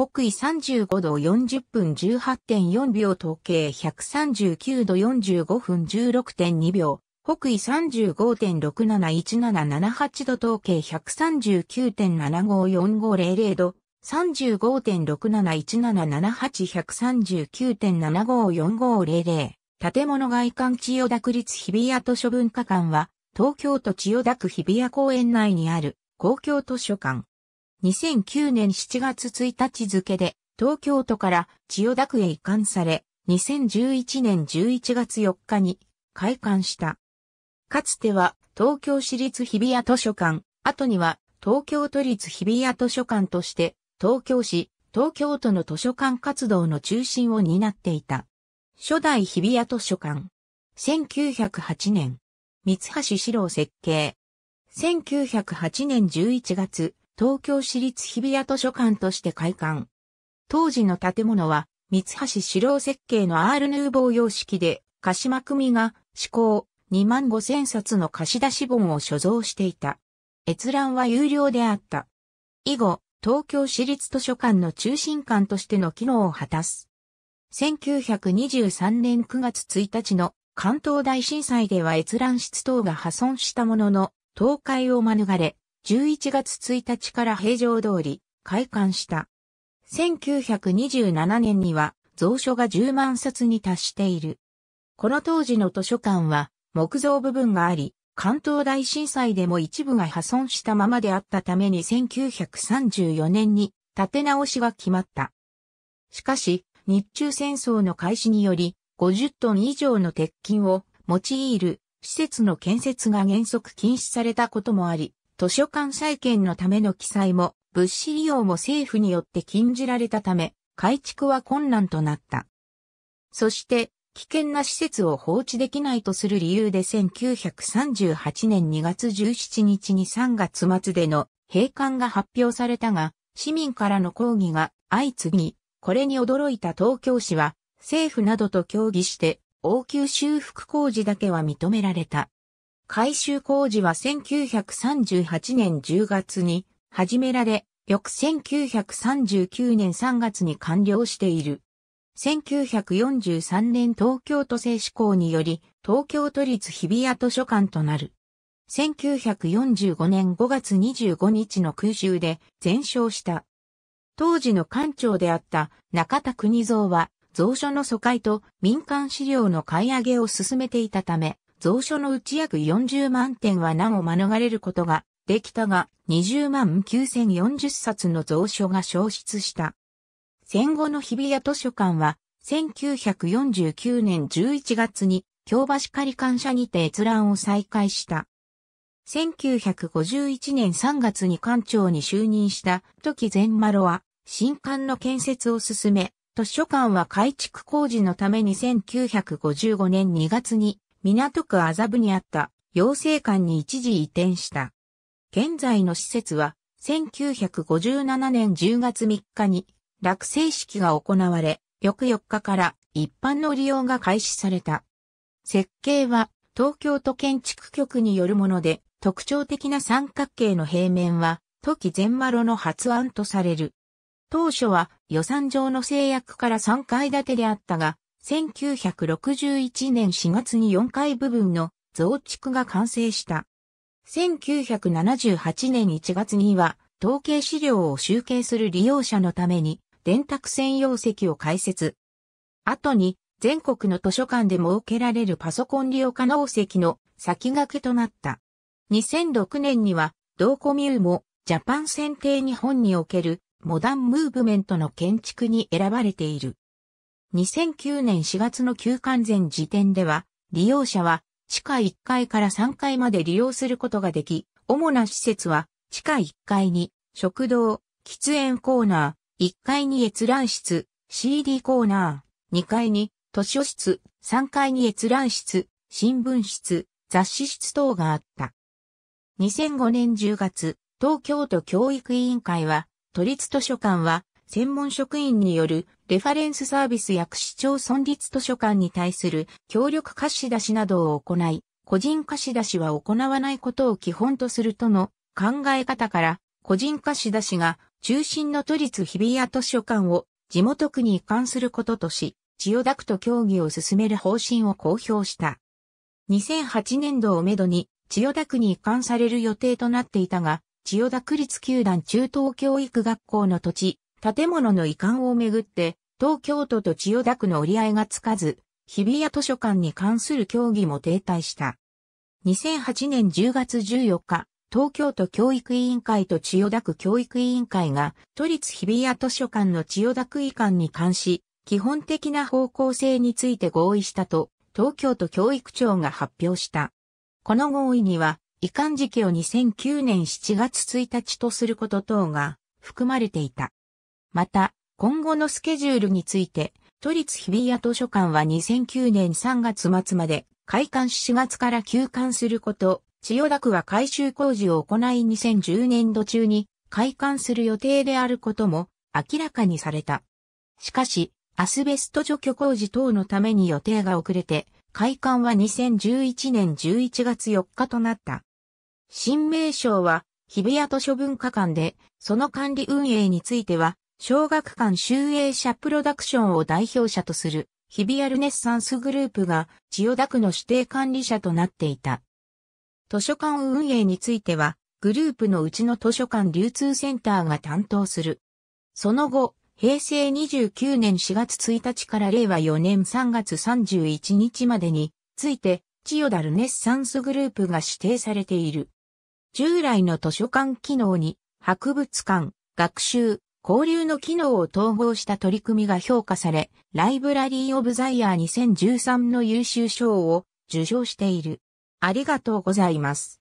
北緯35度40分18.4秒統計139度45分16.2秒、北緯35.671778度統計139.754500度、35.671778-139.754500建物外観千代田区立日比谷図書文化館は、東京都千代田区日比谷公園内にある公共図書館。2009年7月1日付で東京都から千代田区へ移管され、2011年11月4日に開館した。かつては東京市立日比谷図書館、後には東京都立日比谷図書館として東京市、東京都の図書館活動の中心を担っていた。初代日比谷図書館。1908年。三橋史郎設計。1908年11月、東京市立日比谷図書館として開館。当時の建物は、三橋四郎設計のアールヌーボー様式で、鹿島組が、施行、2万5千冊の貸し出し本を所蔵していた。閲覧は有料であった。以後、東京市立図書館の中心館としての機能を果たす。1923年9月1日の関東大震災では閲覧室等が破損したものの、倒壊を免れ、11月1日から平常通り開館した。1927年には蔵書が10万冊に達している。この当時の図書館は木造部分があり、関東大震災でも一部が破損したままであったために1934年に建て直しが決まった。しかし、日中戦争の開始により、50トン以上の鉄筋を用いる施設の建設が原則禁止されたこともあり、図書館再建のための記載も、物資利用も政府によって禁じられたため、改築は困難となった。そして、危険な施設を放置できないとする理由で1938年2月17日に3月末での閉館が発表されたが、市民からの抗議が相次ぎ、これに驚いた東京市は政府などと協議して応急修復工事だけは認められた。改修工事は1938年10月に始められ、翌1939年3月に完了している。1943年東京都政施行により、東京都立日比谷図書館となる。1945年5月25日の空襲で全焼した。当時の館長であった中田国蔵は、蔵書の疎開と民間資料の買い上げを進めていたため、蔵書のうち約40万点はなお免れることができたが、20万9040冊の蔵書が消失した。戦後の日比谷図書館は、1949年11月に京橋仮館舎にて閲覧を再開した。1951年3月に館長に就任した時善丸は新館の建設を進め、図書館は改築工事のために1955年2月に港区麻布にあった養成館に一時移転した。現在の施設は、1957年10月3日に落成式が行われ、翌4日から一般の利用が開始された。設計は東京都建築局によるもので、特徴的な三角形の平面は、時全丸の発案とされる。当初は予算上の制約から3階建てであったが、1961年4月に4階部分の増築が完成した。1978年1月には、統計資料を集計する利用者のために、電卓専用席を開設。後に、全国の図書館で設けられるパソコン利用可能席の先駆けとなった。2006年には、同コミューも、ジャパン選定日本における、モダンムーブメントの建築に選ばれている。2009年4月の休館前時点では、利用者は地下1階から3階まで利用することができ、主な施設は地下1階に食堂、喫煙コーナー、1階に閲覧室、CD コーナー、2階に図書室、3階に閲覧室、新聞室、雑誌室等があった。2005年10月、東京都教育委員会は、都立図書館は、専門職員によるレファレンスサービスや市町村立図書館に対する協力貸し出しなどを行い、個人貸し出しは行わないことを基本とするとの考え方から、個人貸し出しが中心の都立日比谷図書館を地元区に移管することとし、千代田区と協議を進める方針を公表した。2008年度をめどに千代田区に移管される予定となっていたが、千代田区立球団中等教育学校の土地、建物の遺憾をめぐって、東京都と千代田区の折り合いがつかず、日比谷図書館に関する協議も停滞した。2008年10月14日、東京都教育委員会と千代田区教育委員会が都立日比谷図書館の千代田区遺憾に関し、基本的な方向性について合意したと、東京都教育庁が発表した。この合意には、遺憾時期を2009年7月1日とすること等が含まれていた。また、今後のスケジュールについて、都立日比谷図書館は2009年3月末まで開館し4月から休館すること、千代田区は改修工事を行い2010年度中に開館する予定であることも明らかにされた。しかし、アスベスト除去工事等のために予定が遅れて、開館は2011年11月4日となった。新名称は日比谷図書文化館で、その管理運営については、小学館集英社プロダクションを代表者とする日比谷ルネッサンスグループが千代田区の指定管理者となっていた。図書館運営については、グループのうちの図書館流通センターが担当する。その後、平成29年4月1日から令和4年3月31日までについて、千代田ルネッサンスグループが指定されている。従来の図書館機能に、博物館、学習、交流の機能を統合した取り組みが評価され、ライブラリー・オブ・ザ・イヤー2013の優秀賞を受賞している。ありがとうございます。